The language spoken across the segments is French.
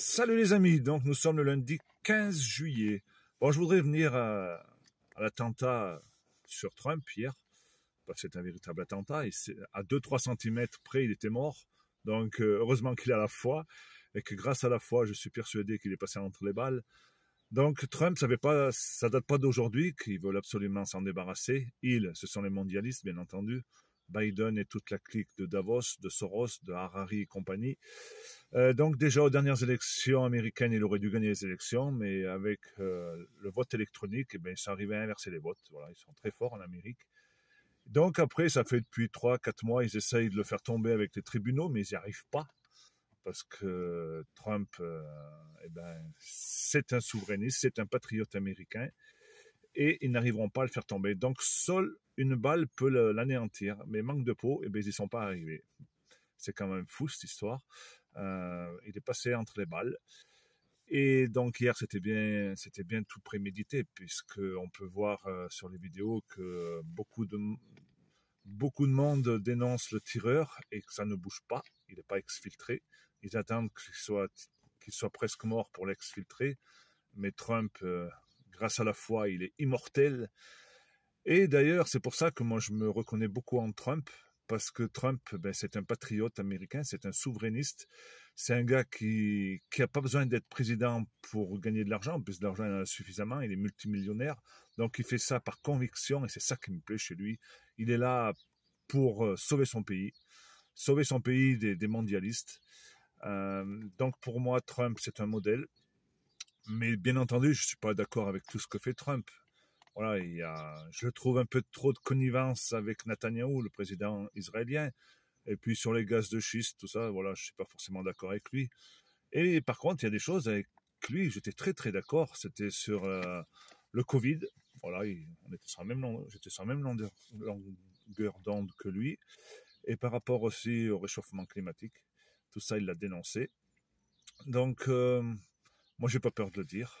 Salut les amis, donc nous sommes le lundi 15 juillet. Bon, je voudrais venir à, l'attentat sur Trump hier. que bah, c'est un véritable attentat. Et à 2-3 cm près, il était mort. Donc euh, heureusement qu'il a la foi et que grâce à la foi, je suis persuadé qu'il est passé entre les balles. Donc Trump, ça ne ça date pas d'aujourd'hui qu'ils veulent absolument s'en débarrasser. Ils, ce sont les mondialistes, bien entendu. Biden et toute la clique de Davos, de Soros, de Harari et compagnie. Euh, donc déjà aux dernières élections américaines, il aurait dû gagner les élections, mais avec euh, le vote électronique, ils eh sont ben, arrivés à inverser les votes. Voilà, ils sont très forts en Amérique. Donc après, ça fait depuis 3-4 mois, ils essayent de le faire tomber avec les tribunaux, mais ils n'y arrivent pas. Parce que Trump, euh, eh ben, c'est un souverainiste, c'est un patriote américain, et ils n'arriveront pas à le faire tomber. Donc seul une balle peut l'anéantir, mais manque de peau, et ben, ils n'y sont pas arrivés. C'est quand même fou cette histoire. Euh, il est passé entre les balles. Et donc hier, c'était bien, c'était bien tout prémédité, puisque on peut voir euh, sur les vidéos que beaucoup de beaucoup de monde dénonce le tireur et que ça ne bouge pas. Il n'est pas exfiltré. Ils attendent qu'il soit qu'il soit presque mort pour l'exfiltrer. Mais Trump, euh, grâce à la foi, il est immortel. Et d'ailleurs, c'est pour ça que moi, je me reconnais beaucoup en Trump, parce que Trump, ben, c'est un patriote américain, c'est un souverainiste, c'est un gars qui qui a pas besoin d'être président pour gagner de l'argent, plus que l'argent il en a suffisamment, il est multimillionnaire, donc il fait ça par conviction et c'est ça qui me plaît chez lui. Il est là pour euh, sauver son pays, sauver son pays des, mondialistes. Euh, donc pour moi, Trump, c'est un modèle. Mais bien entendu, je ne suis pas d'accord avec tout ce que fait Trump voilà, il y a, je trouve un peu trop de connivence avec Netanyahou, le président israélien. Et puis sur les gaz de schiste, tout ça, voilà, je suis pas forcément d'accord avec lui. Et par contre, il y a des choses avec lui, j'étais très très d'accord. C'était sur euh, le Covid. Voilà, on était sur même j'étais sur la même longueur d'onde que lui. Et par rapport aussi au réchauffement climatique, tout ça, il l'a dénoncé. Donc, moi, euh, moi, j'ai pas peur de le dire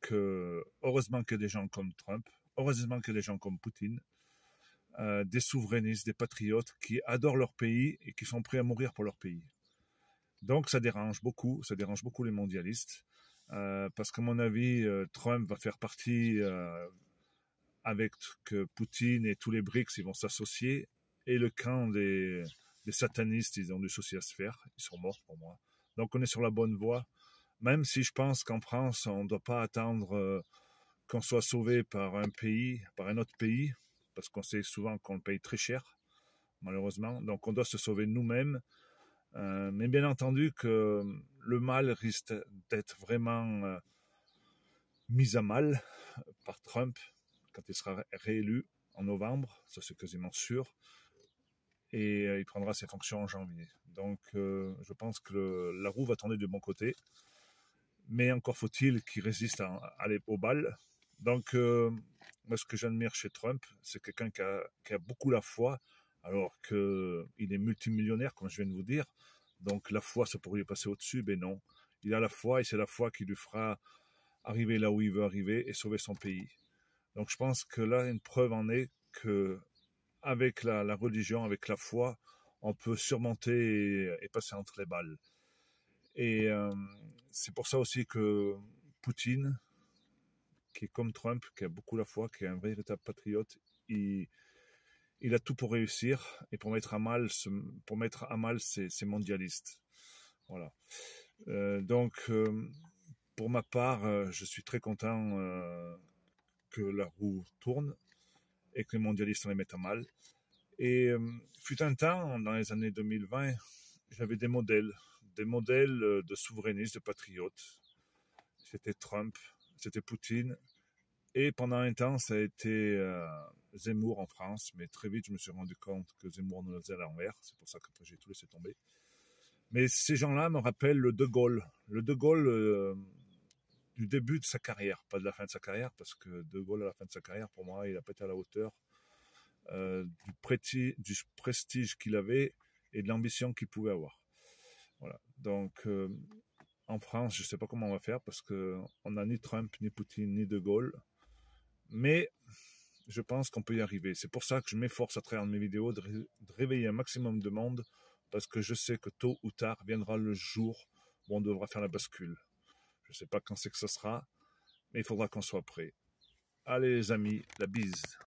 que heureusement que des gens comme Trump, heureusement que des gens comme Poutine, euh, des souverainistes, des patriotes qui adorent leur pays et qui sont prêts à mourir pour leur pays. Donc ça dérange beaucoup, ça dérange beaucoup les mondialistes, euh, parce qu'à mon avis, euh, Trump va faire partie avec que Poutine et tous les BRICS, ils vont s'associer, et le camp des, des, satanistes, ils ont dû souci à se faire, ils sont morts pour moi. Donc on est sur la bonne voie même si je pense qu'en France, on ne doit pas attendre euh, qu'on soit sauvé par un pays, par un autre pays, parce qu'on sait souvent qu'on le paye très cher, malheureusement. Donc on doit se sauver nous-mêmes. Euh, mais bien entendu que le mal risque d'être vraiment euh, mis à mal par Trump quand il sera réélu en novembre, ça c'est quasiment sûr, et il prendra ses fonctions en janvier. Donc je pense que la roue va tourner de bon côté mais encore faut-il qu'il résiste à, à, aux balles. Donc, euh, moi, ce que j'admire chez Trump, c'est quelqu'un qui a, beaucoup la foi, alors qu'il est multimillionnaire, comme je viens de vous dire. Donc, la foi, ça pourrait lui passer au-dessus, mais non. Il a la foi et c'est la foi qui lui fera arriver là où il veut arriver et sauver son pays. Donc, je pense que là, une preuve en est que, avec la, religion, avec la foi, on peut surmonter et passer entre les balles. Et euh, c'est pour ça aussi que Poutine, qui est comme Trump, qui a beaucoup la foi, qui est un véritable patriote, il, a tout pour réussir et pour mettre à mal, ce, pour mettre à mal ces, mondialistes. Voilà. Euh, donc, euh, pour ma part, je suis très content que la roue tourne et que les mondialistes les mettent à mal. Et fut un temps, dans les années 2020, j'avais des modèles des modèles euh, de souverainistes, de patriotes. C'était Trump, c'était Poutine. Et pendant un temps, ça a été euh, Zemmour en France, mais très vite, je me suis rendu compte que Zemmour nous le faisait à l'envers. C'est pour ça que j'ai tout laissé tomber. Mais ces gens-là me rappellent le De Gaulle. Le De Gaulle euh, du début de sa carrière, pas de la fin de sa carrière, parce que De Gaulle, à la fin de sa carrière, pour moi, il n'a pas été à la hauteur du prestige qu'il avait et de l'ambition qu'il pouvait avoir. Voilà. Donc, euh, en France, je ne sais pas comment on va faire parce qu'on n'a ni Trump, ni Poutine, ni De Gaulle. Mais je pense qu'on peut y arriver. C'est pour ça que je m'efforce à travers mes vidéos de, réveiller un maximum de monde parce que je sais que tôt ou tard viendra le jour où on devra faire la bascule. Je ne sais pas quand c'est que ce sera, mais il faudra qu'on soit prêt. Allez les amis, la bise.